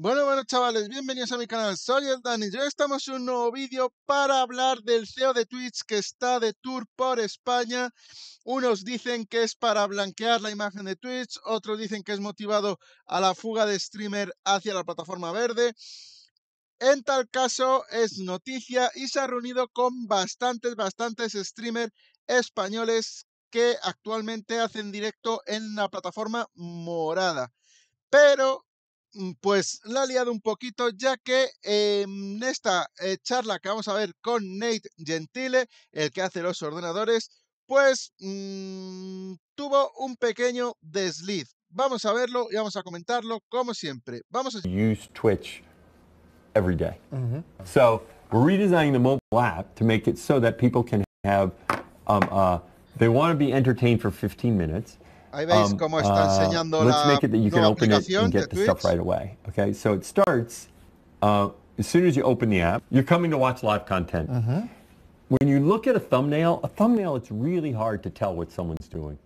Bueno, bueno, chavales, bienvenidos a mi canal. Soy el Dani. Hoy estamos en un nuevo vídeo para hablar del CEO de Twitch que está de tour por España. Unos dicen que es para blanquear la imagen de Twitch, otros dicen que es motivado a la fuga de streamer hacia la plataforma verde. En tal caso, es noticia y se ha reunido con bastantes, bastantes streamer españoles que actualmente hacen directo en la plataforma morada. Pero Mm, pues la liado un poquito, ya que en em, esta eh, charla que vamos a ver con Nate Gentile, el que hace los ordenadores, pues mm, tuvo un pequeño desliz. Vamos a verlo y vamos a comentarlo como siempre. Vamos a use Twitch every day. So we're redesigning the mobile app to make it so that people can have um, uh, they want to be entertained for 15 minutes. um, uh, let let's make it that you can open it and get the Twitch. stuff right away. Okay, so it starts uh, as soon as you open the app. You're coming to watch live content. Uh -huh. When you look at a thumbnail, a thumbnail, it's really hard to tell what someone's doing.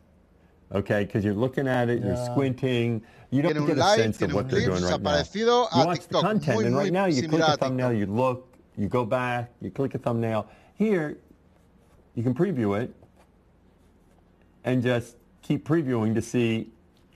Okay, because you're looking at it, you're squinting, you don't get a sense of what they're doing right now. You watch TikTok. the content, muy, and right now you click a thumbnail, you look, you go back, you click a thumbnail. Here, you can preview it and just keep previewing to see.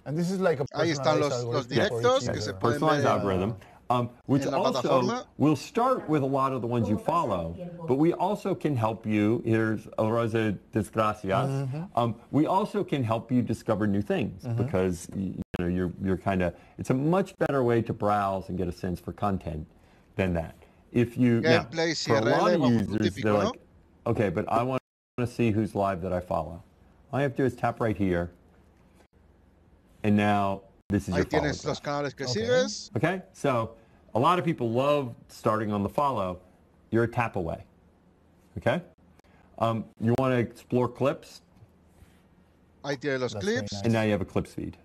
And this is like a Ahí están los, los directos yeah, que se personalized ver. algorithm. Um, which also will start with a lot of the ones you follow, but we also can help you. Here's Rosa Desgracias. Mm -hmm. um, we also can help you discover new things mm -hmm. because you know you're you're kind of it's a much better way to browse and get a sense for content than that. If you now, for a lot of users, they're like, okay, but I want to see who's live that I follow. All you have to do is tap right here. And now this is your follow. los canales que okay. sigues. Okay, so a lot of people love starting on the follow. You're a tap away. Okay? Um, you want to explore clips? I tienes los clips. Nice. And now you have a clips feed.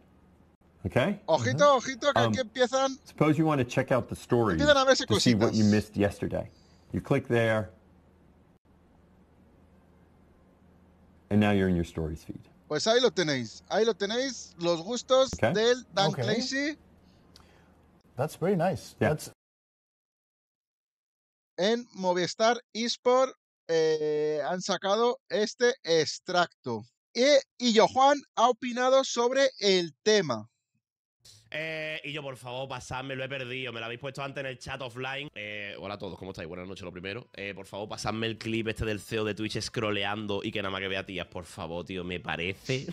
Okay? Ojito, mm -hmm. ojito, que um, empiezan. Suppose you want to check out the stories to see what you missed yesterday. You click there. And now you're in your stories feed. Pues ahí lo tenéis. Ahí lo tenéis. Los gustos del Dan Clancy. That's very nice. En Movistar eSport eh, han sacado este extracto. Y, e, y Johan ha opinado sobre el tema. Eh, y yo, por favor, pasadme, lo he perdido. Me lo habéis puesto antes en el chat offline. Eh, hola a todos, ¿cómo estáis? Buenas noches, lo primero. Eh, por favor, pasadme el clip este del CEO de Twitch scrolleando y que nada más que vea tías. Por favor, tío, me parece.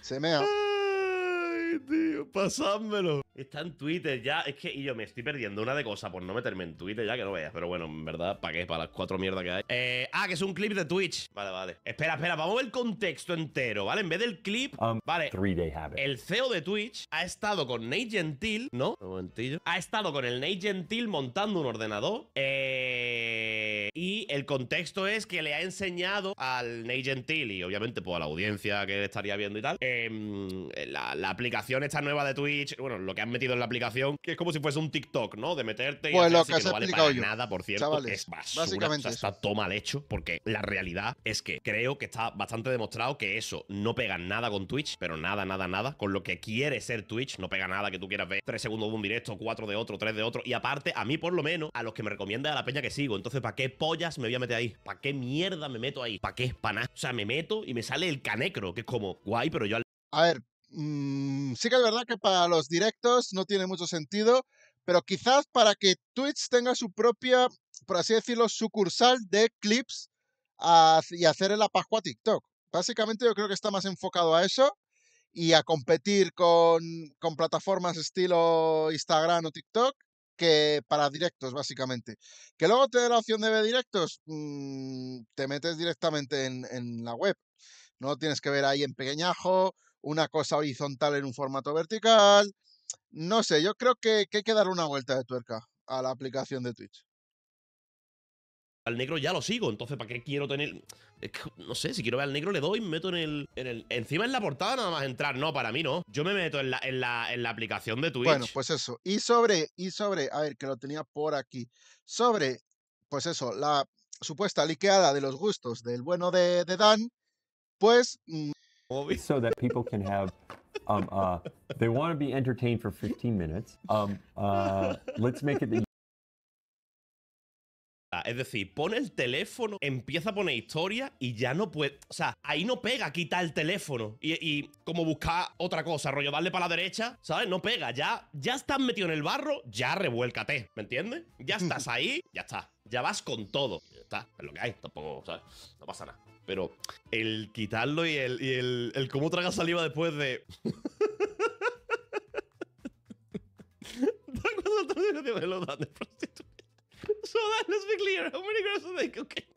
Se mea. Ay, tío, pasadmelo Está en Twitter ya. Es que y yo me estoy perdiendo una de cosas por no meterme en Twitter ya que no veas. Pero bueno, en verdad, ¿para qué? Para las cuatro mierdas que hay. Eh, ah, que es un clip de Twitch. Vale, vale. Espera, espera, vamos a ver el contexto entero, ¿vale? En vez del clip, um, vale. El CEO de Twitch ha estado con Nate Gentil, ¿no? Un momentillo. Ha estado con el Nate Gentil montando un ordenador. Eh, y el contexto es que le ha enseñado al Nate Gentil y obviamente pues a la audiencia que estaría viendo y tal. Em, la, la aplicación esta nueva de Twitch, bueno, lo que ha metido en la aplicación, que es como si fuese un TikTok, ¿no? De meterte y pues que, no vale nada, por cierto, es basura, básicamente está todo mal hecho, porque la realidad es que creo que está bastante demostrado que eso no pega nada con Twitch, pero nada, nada, nada, con lo que quiere ser Twitch, no pega nada que tú quieras ver tres segundos de un directo, cuatro de otro, tres de otro, y aparte, a mí por lo menos, a los que me recomienda a la peña que sigo, entonces, ¿para qué pollas me voy a meter ahí? ¿Para qué mierda me meto ahí? ¿Para qué? ¿Para O sea, me meto y me sale el canecro, que es como, guay, pero yo al a ver, Mm, sí que es verdad que para los directos no tiene mucho sentido, pero quizás para que Twitch tenga su propia, por así decirlo, sucursal de clips y hacer el a TikTok. Básicamente yo creo que está más enfocado a eso y a competir con, plataformas estilo Instagram o TikTok que para directos, básicamente. Que luego te da la opción de ver directos, mm, te metes directamente en, en, la web. No tienes que ver ahí en pequeñajo, una cosa horizontal en un formato vertical. No sé, yo creo que, que hay que dar una vuelta de tuerca a la aplicación de Twitch al negro ya lo sigo, entonces ¿para qué quiero tener...? no sé, si quiero ver al negro le doy, me meto en el, en el... Encima en la portada nada más entrar, no, para mí no. Yo me meto en la, en la, aplicación de Twitch. Bueno, pues eso. Y sobre, y sobre, a ver, que lo tenía por aquí. Sobre, pues eso, la supuesta liqueada de los gustos del bueno de, de Dan, pues mm, es decir, pone el teléfono, empieza a poner historia y ya no puede. O sea, ahí no pega quitar el teléfono y, como buscar otra cosa, rollo darle para la derecha, ¿sabes? No pega. Ya, ya estás metido en el barro, ya revuélcate, ¿me entiendes? Ya estás ahí, ya está. Ya vas con todo. Ya está, es lo que hay, tampoco, ¿sabes? No pasa nada pero el quitarlo y el, y el, cómo traga saliva después de... How many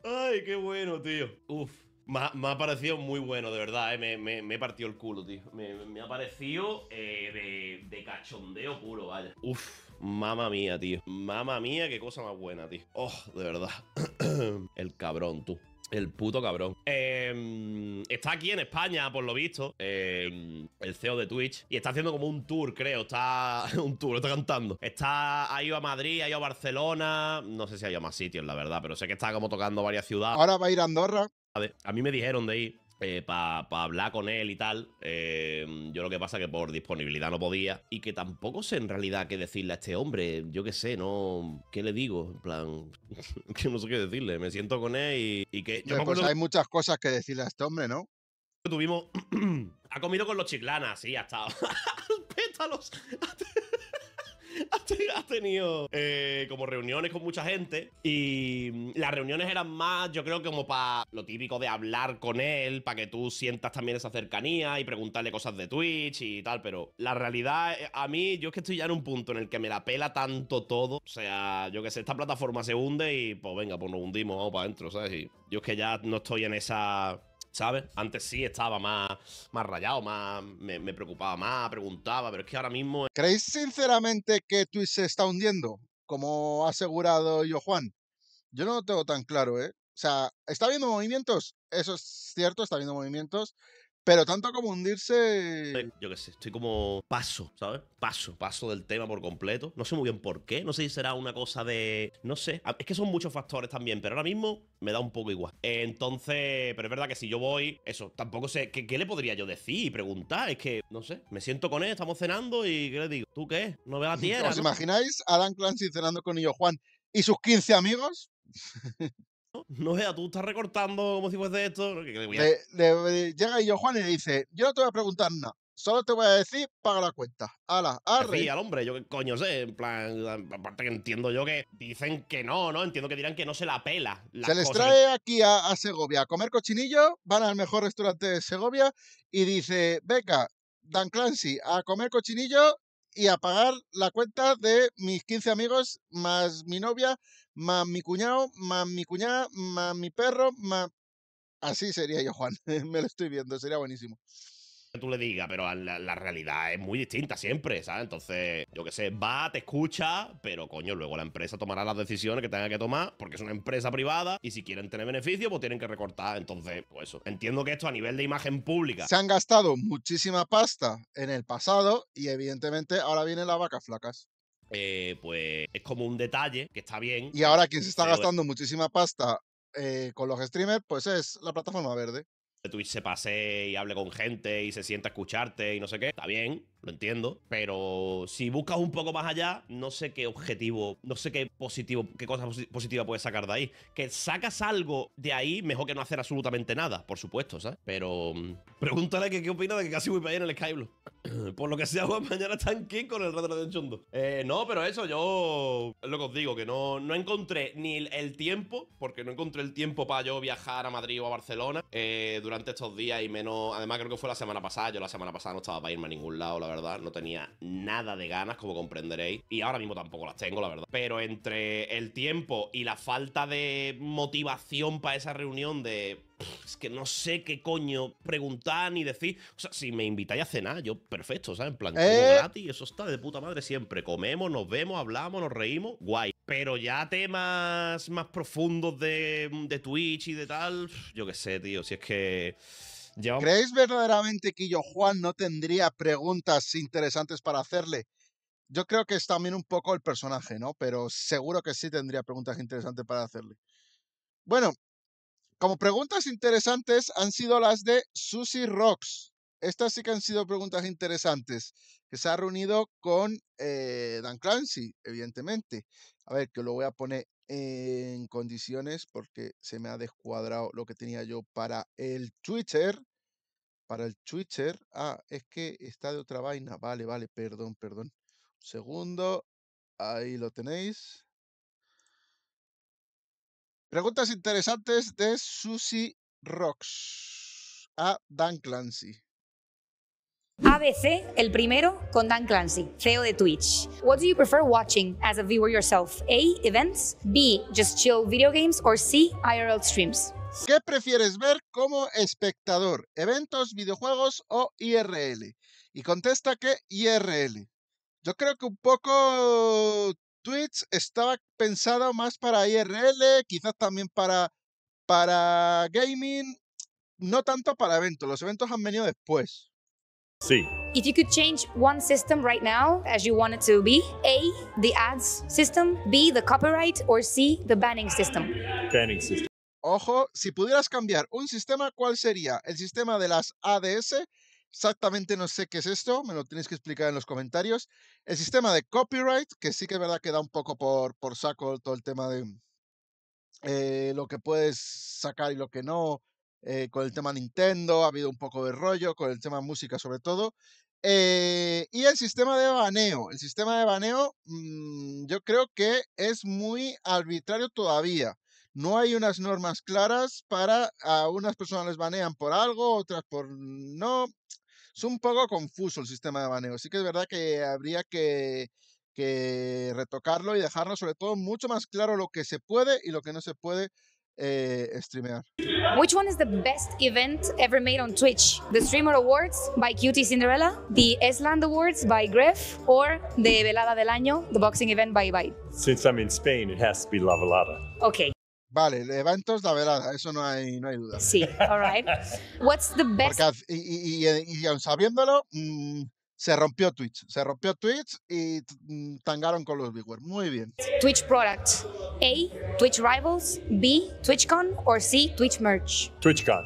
Ay, qué bueno, tío. Uf. Me ha, parecido muy bueno, de verdad, ¿eh? me, me, me partió el culo, tío. Me, me ha parecido eh, de, de, cachondeo puro, vaya. Uf, mamá mía, tío. Mamá mía, qué cosa más buena, tío. Oh, de verdad. el cabrón, tú. El puto cabrón. Em, está aquí en España, por lo visto, em, el CEO de Twitch. Y está haciendo como un tour, creo. Está un tour, está cantando. Está, ha ido a Madrid, ha ido a Barcelona. No sé si hay a más sitios, la verdad, pero sé que está como tocando varias ciudades. Ahora va a ir a Andorra. A, a mí me dijeron de ir. Eh, para hablar con él y tal. Eh, yo lo que pasa que por disponibilidad no podía. Y que tampoco sé en realidad qué decirle a este hombre. Yo qué sé, no. ¿Qué le digo? En plan, que no sé qué decirle. Me siento con él y, que. Yo pues hay muchas cosas que decirle a este hombre, ¿no? Tuvimos. ha comido con los chiclanas, sí, ha estado. pétalos. Has tenido eh, como reuniones con mucha gente y las reuniones eran más, yo creo, como para lo típico de hablar con él, para que tú sientas también esa cercanía y preguntarle cosas de Twitch y tal, pero la realidad, eh, a mí, yo es que estoy ya en un punto en el que me la pela tanto todo, o sea, yo que sé, esta plataforma se hunde y pues venga, pues nos hundimos, vamos para adentro, ¿sabes? Y yo es que ya no estoy en esa ¿Sabes? Antes sí estaba más, más rayado, más, me, me, preocupaba más, preguntaba, pero es que ahora mismo. ¿Creéis sinceramente que Twitch se está hundiendo? Como ha asegurado yo, Juan. Yo no lo tengo tan claro, ¿eh? O sea, está habiendo movimientos, eso es cierto, está habiendo movimientos, pero tanto como hundirse. yo qué sé, estoy como paso, ¿sabes? Paso, paso del tema por completo. No sé muy bien por qué. No sé si será una cosa de. No sé. Ah, es que son muchos factores también, pero ahora mismo me da un poco igual. Entonces, pero es verdad que si yo voy, eso, tampoco sé. ¿Qué, le podría yo decir y preguntar? Es que, no sé, me siento con él, estamos cenando y ¿qué le digo? ¿Tú qué? No veo la tierra. ¿Os imagináis a Alan Clancy cenando con ellos Juan y sus 15 amigos? No vea, tú estás recortando como si fuese esto. llega y yo, Juan, y le dice: Yo no te voy a preguntar nada. Solo te voy a decir, paga la cuenta. Ala, arre. Sí, al hombre, yo qué coño sé. En plan, aparte que entiendo yo que dicen que no, ¿no? Entiendo que dirán que no se la pela. se les trae aquí a, Segovia a comer cochinillo, van al mejor restaurante de Segovia y dice, beca Dan Clancy, a comer cochinillo y a pagar la cuenta de mis 15 amigos, más mi novia, más mi cuñado, más mi cuñada, más mi perro, más... Así sería yo, Juan. Me lo estoy viendo, sería buenísimo que tú le digas, pero la, realidad es muy distinta siempre, ¿sabes? Entonces, yo qué sé, va, te escucha, pero coño, luego la empresa tomará las decisiones que tenga que tomar, porque es una empresa privada y si quieren tener beneficio, pues tienen que recortar. Entonces, pues eso. Entiendo que esto a nivel de imagen pública. Se han gastado muchísima pasta en el pasado y evidentemente ahora vienen las vacas flacas. Eh, pues es como un detalle que está bien. Y ahora quien se está gastando muchísima pasta eh, con los streamers, pues es la plataforma verde de Twitch se pase y hable con gente y se sienta a escucharte y no sé qué. Está bien, lo entiendo. Pero si buscas un poco más allá, no sé qué objetivo, no sé qué positivo, qué cosa positiva puedes sacar de ahí. Que sacas algo de ahí, mejor que no hacer absolutamente nada, por supuesto, ¿sabes? Pero mm, pregúntale qué opina de que casi voy para allá en el Skyblock. Por lo que sea, mañana están aquí con el retro de Chundo. no, pero eso, yo. lo que os digo, que no, encontré ni el, tiempo, porque no encontré el tiempo para yo viajar a Madrid o a Barcelona eh, durante estos días y menos. Además, creo que fue la semana pasada. Yo la semana pasada no estaba para irme a ningún lado, la verdad. No tenía nada de ganas, como comprenderéis. Y ahora mismo tampoco las tengo, la verdad. Pero entre el tiempo y la falta de motivación para esa reunión de es que no sé qué coño preguntar ni decir. O sea, si me invitáis a cenar, yo perfecto, ¿sabes? En plan, eh. gratis, eso está de puta madre siempre. Comemos, nos vemos, hablamos, nos reímos, guay. Pero ya temas más profundos de, Twitch y de tal, yo qué sé, tío, si es que... ¿Creéis verdaderamente que yo, Juan, no tendría preguntas interesantes para hacerle? Yo creo que es también un poco el personaje, ¿no? Pero seguro que sí tendría preguntas interesantes para hacerle. Bueno, como preguntas interesantes han sido las de Susie Rocks. Estas sí que han sido preguntas interesantes, que se ha reunido con eh, Dan Clancy, evidentemente. A ver, que lo voy a poner en condiciones porque se me ha descuadrado lo que tenía yo para el Twitter. Para el Twitter. Ah, es que está de otra vaina. Vale, vale, perdón, perdón. Un segundo. Ahí lo tenéis. Preguntas interesantes de Susie Rocks a Dan Clancy. ABC, el primero, con Dan Clancy, CEO de Twitch. What do you prefer watching as a viewer yourself? A, events, B, just chill video games, or C, IRL streams. ¿Qué prefieres ver como espectador? ¿Eventos, videojuegos o IRL? Y contesta que IRL. Yo creo que un poco estaba pensado más para IRL, quizás también para, para gaming, no tanto para eventos. Los eventos han venido después. Sí. If you could change one system right now as you want it to be, A, the ads system, B, the copyright, or C, the banning system. Banning system. Ojo, si pudieras cambiar un sistema, ¿cuál sería? ¿El sistema de las ADS, Exactamente no sé qué es esto, me lo tenéis que explicar en los comentarios. El sistema de copyright, que sí que es verdad que da un poco por, por saco todo el tema de eh, lo que puedes sacar y lo que no. Eh, con el tema Nintendo ha habido un poco de rollo, con el tema música sobre todo. Eh, y el sistema de baneo. El sistema de baneo mm, yo creo que es muy arbitrario todavía no hay unas normas claras para a unas personas les banean por algo, otras por no. Es un poco confuso el sistema de baneo. Sí que es verdad que habría que, que retocarlo y dejarlo sobre todo mucho más claro lo que se puede y lo que no se puede eh, streamear. Which one is the best event ever made on Twitch? The Streamer Awards by Cutie Cinderella, the Esland Awards by Gref, or the Velada del Año, the boxing event by Ibai? Since I'm in Spain, it has to be La Velada. Okay. Vale, eventos la verdad, eso no hay, no hay duda. Sí, all right. What's the best? y, eh, sabiéndolo, mm, se rompió Twitch. Se rompió Twitch y mm, tangaron con los Bigware. Muy bien. Twitch products. A. Twitch Rivals. B. TwitchCon. o C. Twitch Merch. TwitchCon.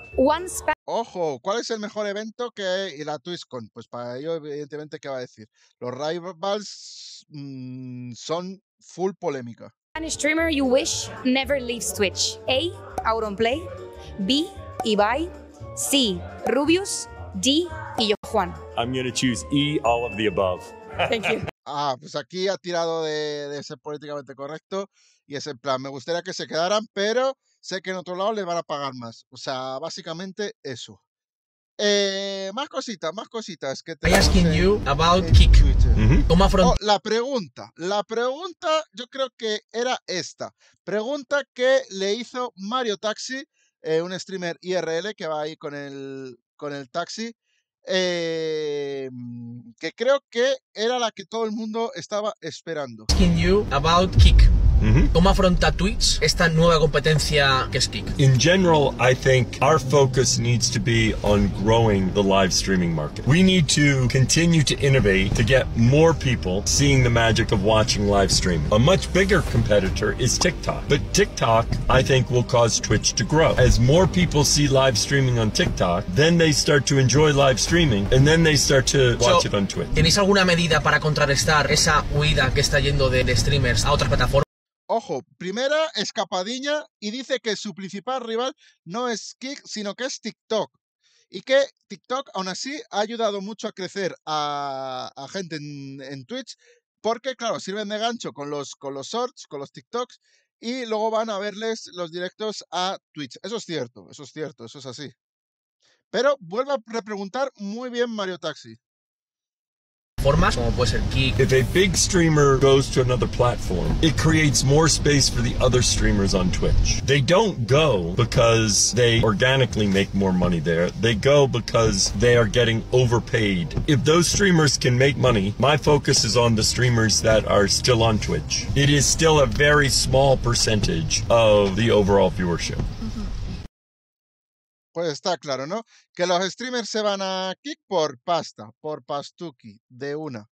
Ojo, ¿cuál es el mejor evento que y la TwitchCon? Pues para ello, evidentemente, ¿qué va a decir? Los Rivals mm, son full polémica. Un streamer you wish never leaves Twitch. A. Auronplay. B. Ibai. C. Rubius. D. Y yo, Juan. I'm going to choose E. All of the above. Thank you. Ah, pues aquí ha tirado de, ser políticamente correcto y ese plan, me gustaría que se quedaran, pero sé que en otro lado les van a pagar más. O sea, básicamente eso. Eh, más cositas, más cositas que te. asking you about Kick. Oh, la pregunta, la pregunta yo creo que era esta. Pregunta que le hizo Mario Taxi, eh, un streamer IRL que va ahí con el, con el taxi. Em, que creo que era la que todo el mundo estaba esperando. Asking you about Kick. ¿Cómo afronta Twitch esta nueva competencia que es In general, I think our focus needs to be on growing the live streaming market. We need to continue to innovate to get more people seeing the magic of watching live streaming. A much bigger competitor is TikTok, but TikTok, I think, will cause Twitch to grow. As more people see live streaming on TikTok, then they start to enjoy live streaming, and then they start to watch it on Twitch. ¿Tenéis alguna medida para contrarrestar esa huida que está yendo de, streamers a otras plataformas? Ojo, primera escapadilla y dice que su principal rival no es Kick, sino que es TikTok. Y que TikTok, aún así, ha ayudado mucho a crecer a, gente en, Twitch, porque, claro, sirven de gancho con los, con los shorts, con los TikToks, y luego van a verles los directos a Twitch. Eso es cierto, eso es cierto, eso es así. Pero vuelvo a repreguntar muy bien Mario Taxi. plataformas, como puede ser Kick. If a big streamer goes to another platform, it creates more space for the other streamers on Twitch. They don't go because they organically make more money there. They go because they are getting overpaid. If those streamers can make money, my focus is on the streamers that are still on Twitch. It is still a very small percentage of the overall viewership. Pues está claro, ¿no? Que los streamers se van a Kick por pasta, por pastuki, de una.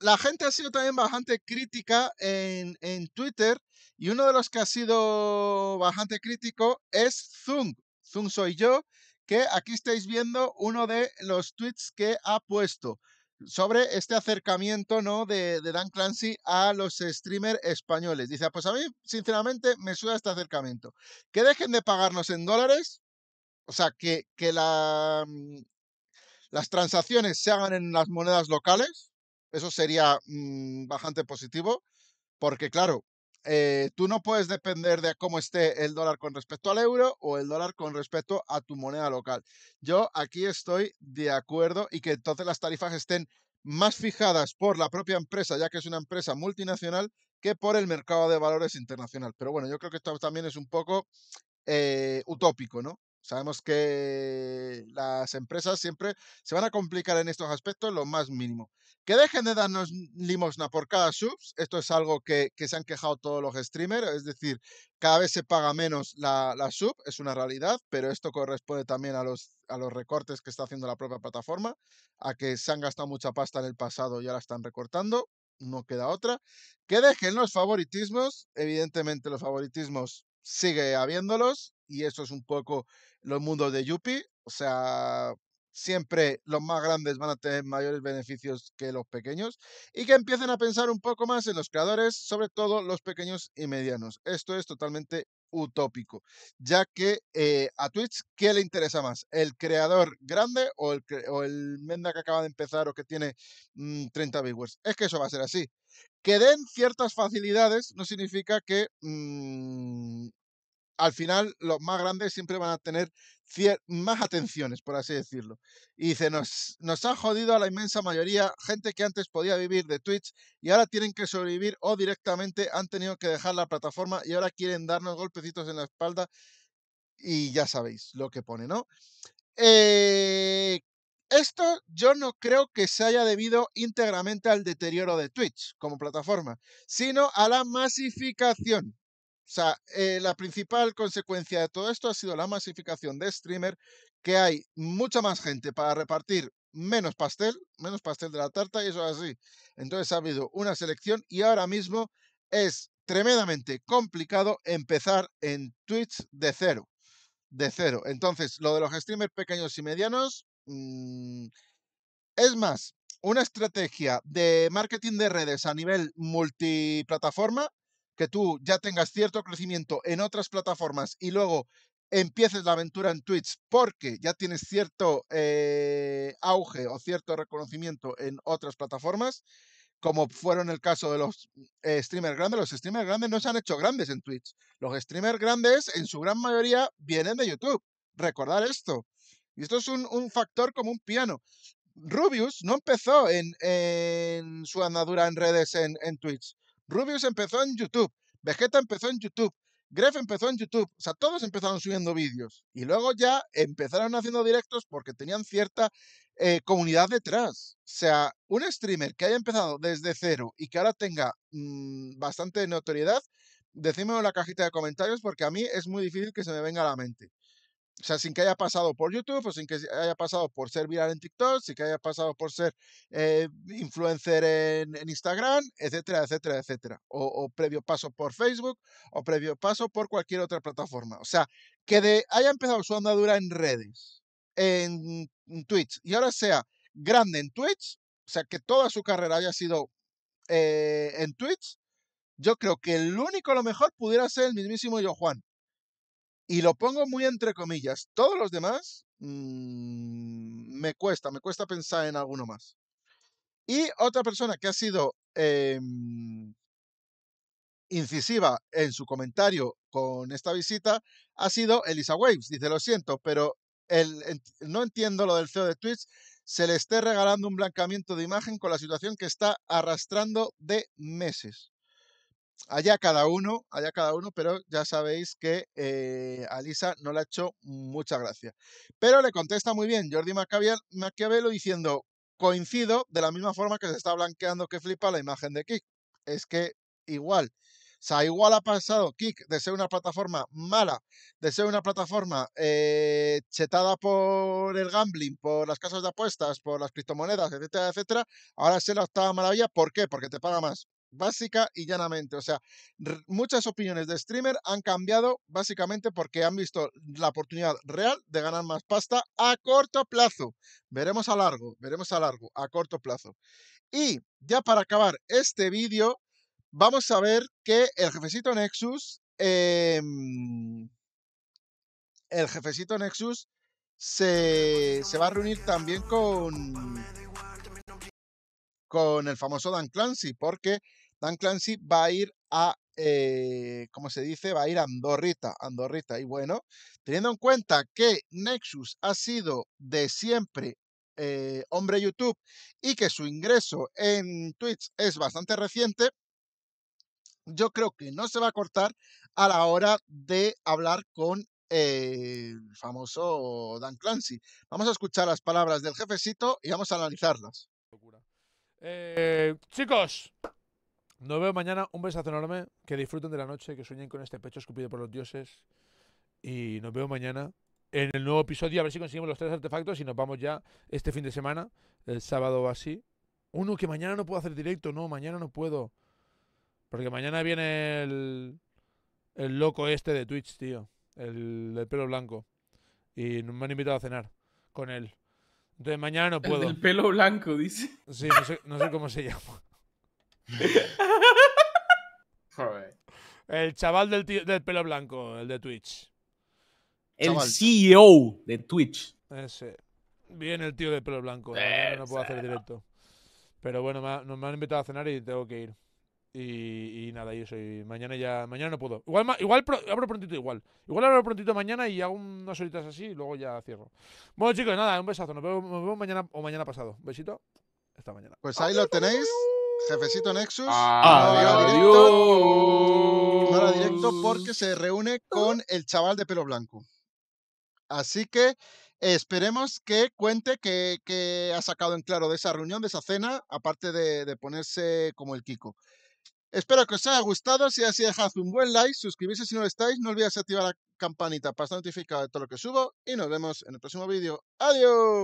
La gente ha sido también bastante crítica en, Twitter y uno de los que ha sido bastante crítico es Zoom. Zoom soy yo, que aquí estáis viendo uno de los tweets que ha puesto sobre este acercamiento ¿no? de, de Dan Clancy a los streamers españoles. Dice, ah, pues a mí, sinceramente, me suda este acercamiento. Que dejen de pagarnos en dólares o sea, que, que mm, las transacciones se hagan en las monedas locales, eso sería mm, bastante positivo, porque claro, eh, tú no puedes depender de cómo esté el dólar con respecto al euro o el dólar con respecto a tu moneda local. Yo aquí estoy de acuerdo y que entonces las tarifas estén más fijadas por la propia empresa, ya que es una empresa multinacional, que por el mercado de valores internacional. Pero bueno, yo creo que esto también es un poco eh, utópico, ¿no? Sabemos que las empresas siempre se van a complicar en estos aspectos lo más mínimo. Que dejen de darnos limosna por cada sub esto es algo que, se han quejado todos los streamers, es decir, cada vez se paga menos la, sub, es una realidad, pero esto corresponde también a los, a los recortes que está haciendo la propia plataforma, a que se han gastado mucha pasta en el pasado y ahora están recortando, no queda otra. Que dejen los favoritismos, evidentemente los favoritismos sigue habiéndolos y eso es un poco los mundos de Yuppie. O sea, siempre los más grandes van a tener mayores beneficios que los pequeños y que empiecen a pensar un poco más en los creadores, sobre todo los pequeños y medianos. Esto es totalmente utópico, ya que eh, a Twitch, ¿qué le interesa más? ¿El creador grande o el, o el Menda que acaba de empezar o que tiene 30 mm, viewers? Es que eso va a ser así que den ciertas facilidades no significa que mm, al final los más grandes siempre van a tener más atenciones, por así decirlo. Y dice, nos, nos han jodido a la inmensa mayoría, gente que antes podía vivir de Twitch y ahora tienen que sobrevivir o directamente han tenido que dejar la plataforma y ahora quieren darnos golpecitos en la espalda y ya sabéis lo que pone, ¿no? Eh, esto yo no creo que se haya debido íntegramente al deterioro de Twitch como plataforma, sino a la masificación. O sea, eh, la principal consecuencia de todo esto ha sido la masificación de streamer, que hay mucha más gente para repartir menos pastel, menos pastel de la tarta y eso es así. Entonces ha habido una selección y ahora mismo es tremendamente complicado empezar en Twitch de cero. De cero. Entonces, lo de los streamers pequeños y medianos, Mm, es más, una estrategia de marketing de redes a nivel multiplataforma, que tú ya tengas cierto crecimiento en otras plataformas y luego empieces la aventura en Twitch porque ya tienes cierto eh, auge o cierto reconocimiento en otras plataformas, como fueron el caso de los eh, streamers grandes. Los streamers grandes no se han hecho grandes en Twitch. Los streamers grandes, en su gran mayoría, vienen de YouTube. Recordar esto. Y esto es un, factor como un piano. Rubius no empezó en, su andadura en redes en, Twitch. Rubius empezó en YouTube. Vegeta empezó en YouTube. Gref empezó en YouTube. O sea, todos empezaron subiendo vídeos. Y luego ya empezaron haciendo directos porque tenían cierta eh, comunidad detrás. O sea, un streamer que haya empezado desde cero y que ahora tenga mm, bastante notoriedad, decímelo en la cajita de comentarios porque a mí es muy difícil que se me venga a la mente. O sea, sin que haya pasado por YouTube, o sin que haya pasado por ser viral en TikTok, sin que haya pasado por ser eh, influencer en, Instagram, etcétera, etcétera, etcétera. O, previo paso por Facebook, o previo paso por cualquier otra plataforma. O sea, que haya empezado su andadura en redes, en, Twitch, y ahora sea grande en Twitch, o sea, que toda su carrera haya sido eh, en Twitch, yo creo que el único, lo mejor, pudiera ser el mismísimo Yo y lo pongo muy entre comillas. Todos los demás mm, me cuesta, me cuesta pensar en alguno más. Y otra persona que ha sido em, incisiva en su comentario con esta visita ha sido Elisa Waves. Dice, lo siento, pero no entiendo lo del CEO de Twitch. Se le esté regalando un blanqueamiento de imagen con la situación que está arrastrando de meses allá cada uno, allá cada uno, pero ya sabéis que eh, a Lisa no le ha hecho mucha gracia. Pero le contesta muy bien Jordi Maquiavelo diciendo, coincido de la misma forma que se está blanqueando que flipa la imagen de Kik. Es que igual. O sea, igual ha pasado Kik de ser una plataforma mala, de ser una plataforma eh, chetada por el gambling, por las casas de apuestas, por las criptomonedas, etcétera, etcétera. Ahora se la octava maravilla. ¿Por qué? Porque te paga más básica y llanamente. O sea, muchas opiniones de streamer han cambiado básicamente porque han visto la oportunidad real de ganar más pasta a corto plazo. Veremos a largo, veremos a largo, a corto plazo. Y ya para acabar este vídeo, vamos a ver que el jefecito Nexus, em, el jefecito Nexus se, se va a reunir también con con el famoso Dan Clancy, porque Dan Clancy va a ir a, eh, ¿cómo se dice? Va a ir a Andorrita, Andorrita. Y bueno, teniendo en cuenta que Nexus ha sido de siempre eh, hombre YouTube y que su ingreso en Twitch es bastante reciente, yo creo que no se va a cortar a la hora de hablar con eh, el famoso Dan Clancy. Vamos a escuchar las palabras del jefecito y vamos a analizarlas. Eh, chicos, nos veo mañana. Un besazo enorme. Que disfruten de la noche, que sueñen con este pecho escupido por los dioses. Y nos veo mañana en el nuevo episodio. A ver si conseguimos los tres artefactos y nos vamos ya este fin de semana, el sábado o así. Uno que mañana no puedo hacer directo, no, mañana no puedo. Porque mañana viene el, el loco este de Twitch, tío. El, el pelo blanco. Y me han invitado a cenar con él. Entonces mañana no puedo. El pelo blanco, dice. Sí, no sé, cómo se llama. El chaval del, del pelo blanco, el de Twitch. El CEO de Twitch. Ese. Bien el tío del pelo blanco. no, puedo hacer directo. Pero bueno, me han invitado a cenar y tengo que ir. Y, nada, y eso. mañana ya. Mañana no puedo. Igual, igual abro prontito, igual. Igual abro prontito mañana y hago unas horitas así y luego ya cierro. Bueno, chicos, nada, un besazo. Nos vemos, mañana o mañana pasado. besito. esta mañana. Pues ahí lo tenéis. Jefecito Nexus. Adiós. Directo, directo porque se reúne con el chaval de pelo blanco. Así que esperemos que cuente que, que ha sacado en claro de esa reunión, de esa cena, aparte de, de ponerse como el Kiko. Espero que os haya gustado. Si es así, dejad un buen like, suscribirse si no lo estáis. No olvidéis activar la campanita para estar notificado de todo lo que subo. Y nos vemos en el próximo vídeo. ¡Adiós!